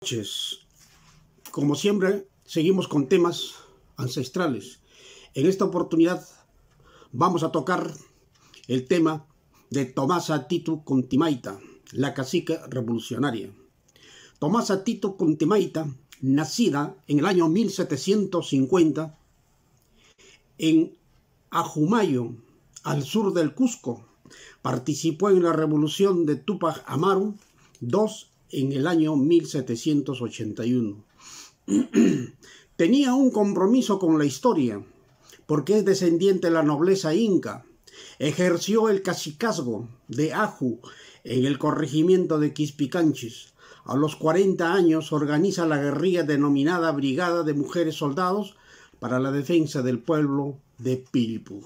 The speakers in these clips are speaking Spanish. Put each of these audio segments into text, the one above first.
noches. Como siempre, seguimos con temas ancestrales. En esta oportunidad vamos a tocar el tema de Tomasa Titu Contimaita, la cacica revolucionaria. Tomasa Titu Contimaita, nacida en el año 1750 en Ajumayo, al sur del Cusco, participó en la revolución de Tupac Amaru II en el año 1781. Tenía un compromiso con la historia, porque es descendiente de la nobleza inca. Ejerció el cacicazgo de Aju en el corregimiento de Quispicanchis. A los 40 años organiza la guerrilla denominada Brigada de Mujeres Soldados para la defensa del pueblo de Pilipú.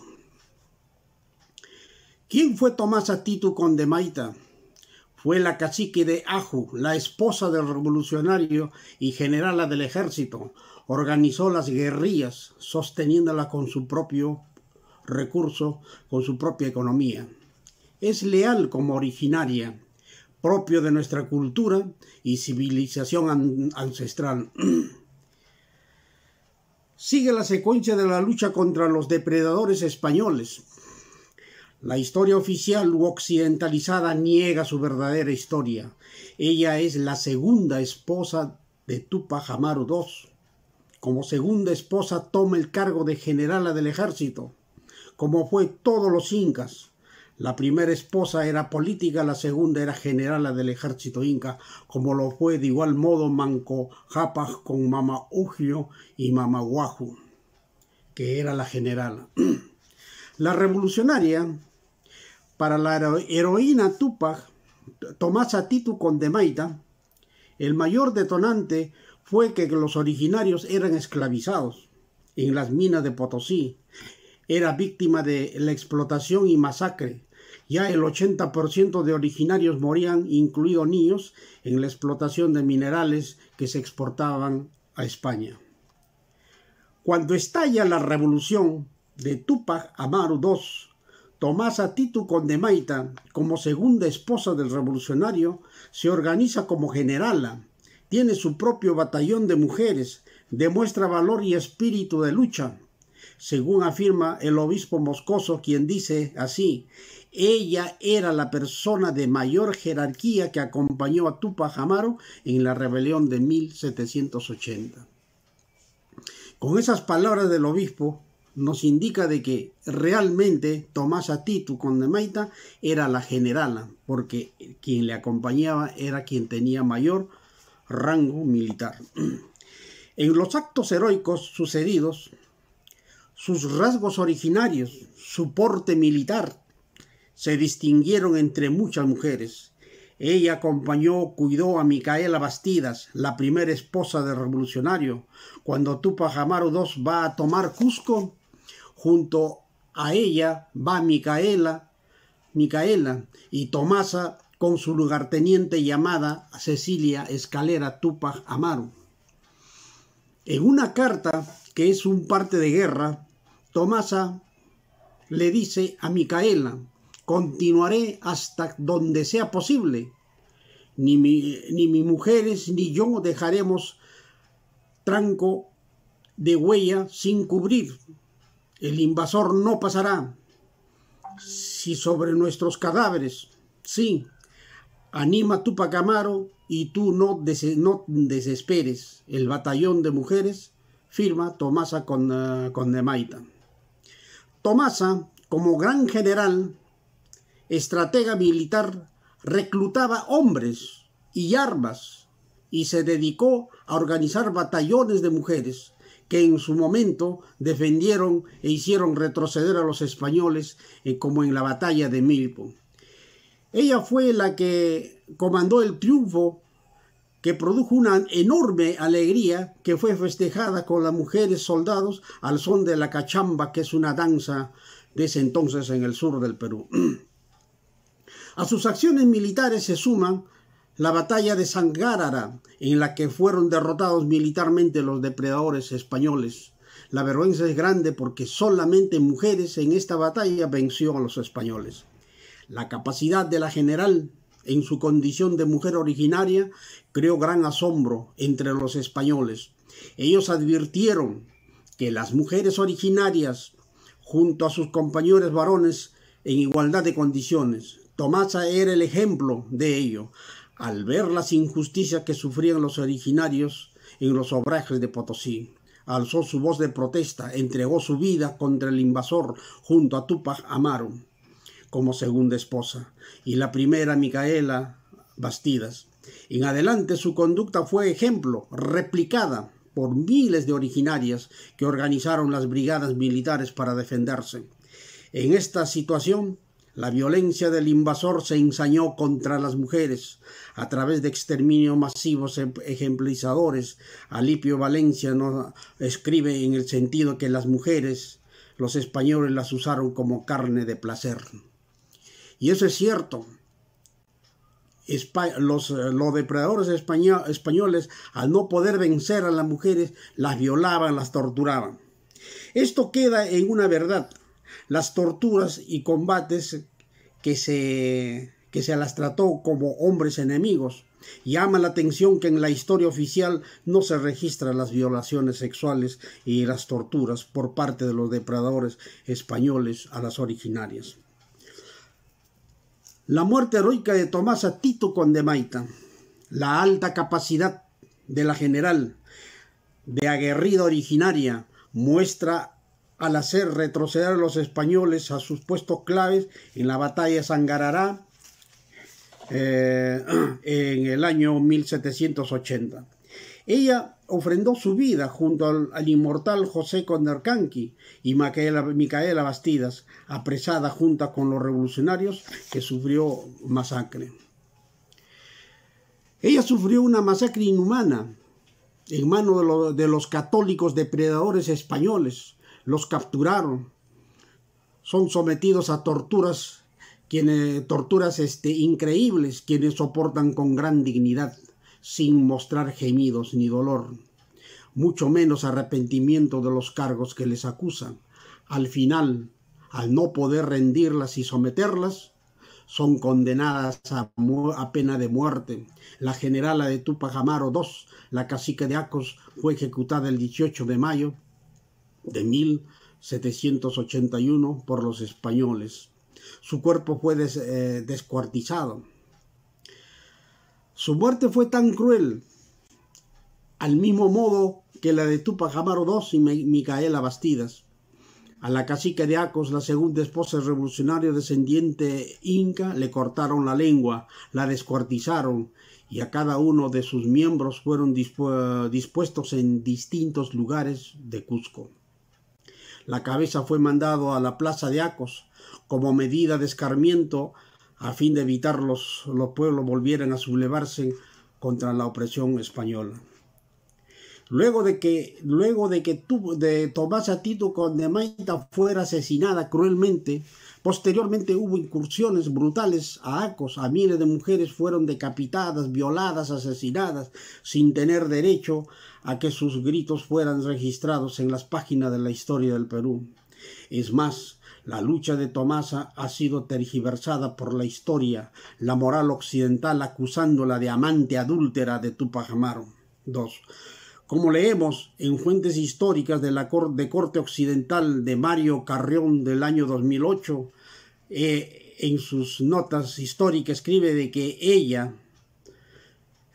¿Quién fue Tomás Atitu Condemaita? fue la cacique de Aju, la esposa del revolucionario y generala del ejército. Organizó las guerrillas, sosteniéndola con su propio recurso, con su propia economía. Es leal como originaria, propio de nuestra cultura y civilización ancestral. Sigue la secuencia de la lucha contra los depredadores españoles, la historia oficial u occidentalizada niega su verdadera historia. Ella es la segunda esposa de Tupac Amaru II. Como segunda esposa toma el cargo de generala del ejército, como fue todos los incas. La primera esposa era política, la segunda era generala del ejército inca, como lo fue de igual modo Manco Japaj con Mama Ugio y Mama Guaju, que era la generala. La revolucionaria para la heroína Tupac, Tomás Atitu Condemaita, el mayor detonante fue que los originarios eran esclavizados en las minas de Potosí. Era víctima de la explotación y masacre. Ya el 80% de originarios morían, incluidos niños, en la explotación de minerales que se exportaban a España. Cuando estalla la revolución de Tupac Amaru II Tomasa Titu Condemaita, como segunda esposa del revolucionario, se organiza como generala, tiene su propio batallón de mujeres, demuestra valor y espíritu de lucha, según afirma el obispo Moscoso, quien dice así, ella era la persona de mayor jerarquía que acompañó a Tupac Amaro en la rebelión de 1780. Con esas palabras del obispo, nos indica de que realmente Tomás Titu Condemaita era la generala, porque quien le acompañaba era quien tenía mayor rango militar. En los actos heroicos sucedidos, sus rasgos originarios, su porte militar, se distinguieron entre muchas mujeres. Ella acompañó, cuidó a Micaela Bastidas, la primera esposa del revolucionario, cuando Tupac Amaru II va a tomar Cusco Junto a ella va Micaela, Micaela y Tomasa con su lugarteniente llamada Cecilia Escalera Tupac Amaru. En una carta que es un parte de guerra, Tomasa le dice a Micaela, continuaré hasta donde sea posible. Ni, mi, ni mis mujeres ni yo dejaremos tranco de huella sin cubrir el invasor no pasará. Si sobre nuestros cadáveres, sí, anima tu Pacamaro y tú no, no desesperes. El batallón de mujeres firma Tomasa con, eh, con Nemaita. Tomasa, como gran general, estratega militar, reclutaba hombres y armas y se dedicó a organizar batallones de mujeres que en su momento defendieron e hicieron retroceder a los españoles eh, como en la batalla de Milpo. Ella fue la que comandó el triunfo que produjo una enorme alegría que fue festejada con las mujeres soldados al son de la cachamba, que es una danza de ese entonces en el sur del Perú. A sus acciones militares se suman la batalla de Sangárara, en la que fueron derrotados militarmente los depredadores españoles. La vergüenza es grande porque solamente mujeres en esta batalla venció a los españoles. La capacidad de la general, en su condición de mujer originaria, creó gran asombro entre los españoles. Ellos advirtieron que las mujeres originarias, junto a sus compañeros varones, en igualdad de condiciones. Tomasa era el ejemplo de ello al ver las injusticias que sufrían los originarios en los obrajes de Potosí. Alzó su voz de protesta, entregó su vida contra el invasor junto a Tupac Amaru como segunda esposa y la primera Micaela Bastidas. En adelante su conducta fue ejemplo, replicada por miles de originarias que organizaron las brigadas militares para defenderse. En esta situación, la violencia del invasor se ensañó contra las mujeres a través de exterminios masivos ejemplizadores. Alipio Valencia nos escribe en el sentido que las mujeres, los españoles las usaron como carne de placer. Y eso es cierto. Eh, los, depredadores españoles, al no poder vencer a las mujeres, las violaban, las torturaban. Esto queda en una verdad las torturas y combates que se, que se las trató como hombres enemigos. Llama la atención que en la historia oficial no se registran las violaciones sexuales y las torturas por parte de los depredadores españoles a las originarias. La muerte heroica de Tomás Tito Condemaita, la alta capacidad de la general de aguerrida originaria, muestra al hacer retroceder a los españoles a sus puestos claves en la batalla de Sangarará eh, en el año 1780. Ella ofrendó su vida junto al, inmortal José Condercanqui y Micaela, Bastidas, apresada junto con los revolucionarios que sufrió masacre. Ella sufrió una masacre inhumana en manos de los católicos depredadores españoles, los capturaron. Son sometidos a torturas, quienes, torturas este, increíbles, quienes soportan con gran dignidad, sin mostrar gemidos ni dolor, mucho menos arrepentimiento de los cargos que les acusan. Al final, al no poder rendirlas y someterlas, son condenadas a, pena de muerte. La generala de tupajamaro Amaro II, la cacique de Acos, fue ejecutada el 18 de mayo de 1781 por los españoles. Su cuerpo fue eh, descuartizado. Su muerte fue tan cruel, al mismo modo que la de Tupac Jamaro II y Micaela Bastidas. A la cacique de Acos, la segunda esposa revolucionaria descendiente inca, le cortaron la lengua, la descuartizaron y a cada uno de sus miembros fueron dispuestos en distintos lugares de Cusco. La cabeza fue mandado a la plaza de Acos como medida de escarmiento a fin de evitar los, los pueblos volvieran a sublevarse contra la opresión española. Luego de que, luego de que tu, de Condemaita fuera asesinada cruelmente, Posteriormente hubo incursiones brutales a Acos, a miles de mujeres fueron decapitadas, violadas, asesinadas, sin tener derecho a que sus gritos fueran registrados en las páginas de la historia del Perú. Es más, la lucha de Tomasa ha sido tergiversada por la historia, la moral occidental acusándola de amante adúltera de Tupac Amaro. 2. Como leemos en fuentes históricas de la de corte occidental de Mario Carrión del año 2008, eh, en sus notas históricas escribe de que ella,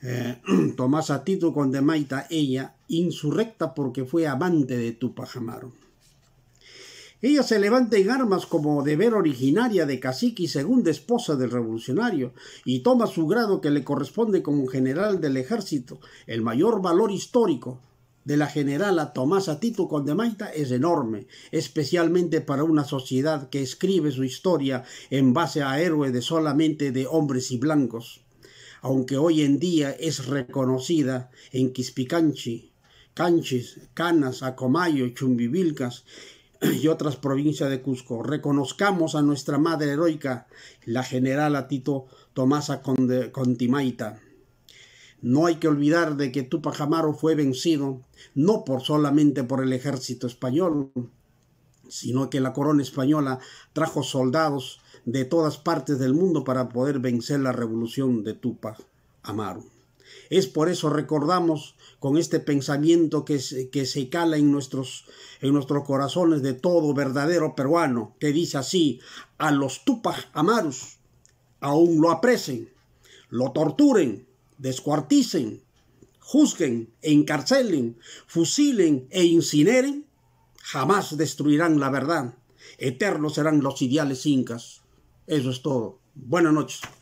eh, Tomás Atito con de ella, insurrecta porque fue amante de tu ella se levanta en armas como deber originaria de cacique y segunda esposa del revolucionario, y toma su grado que le corresponde como general del ejército. El mayor valor histórico de la generala Tomasa Tito Condemaita es enorme, especialmente para una sociedad que escribe su historia en base a héroes solamente de hombres y blancos. Aunque hoy en día es reconocida en Quispicanchi, Canchis, Canas, Acomayo, Chumbivilcas y otras provincias de Cusco. Reconozcamos a nuestra madre heroica, la general Atito Tomasa Contimaita. No hay que olvidar de que Tupac Amaro fue vencido no por solamente por el ejército español, sino que la corona española trajo soldados de todas partes del mundo para poder vencer la revolución de Tupac Amaru es por eso recordamos con este pensamiento que se, que se cala en nuestros, en nuestros corazones de todo verdadero peruano, que dice así, a los Tupac Amarus aún lo apresen, lo torturen, descuarticen, juzguen, encarcelen, fusilen e incineren, jamás destruirán la verdad. Eternos serán los ideales incas. Eso es todo. Buenas noches.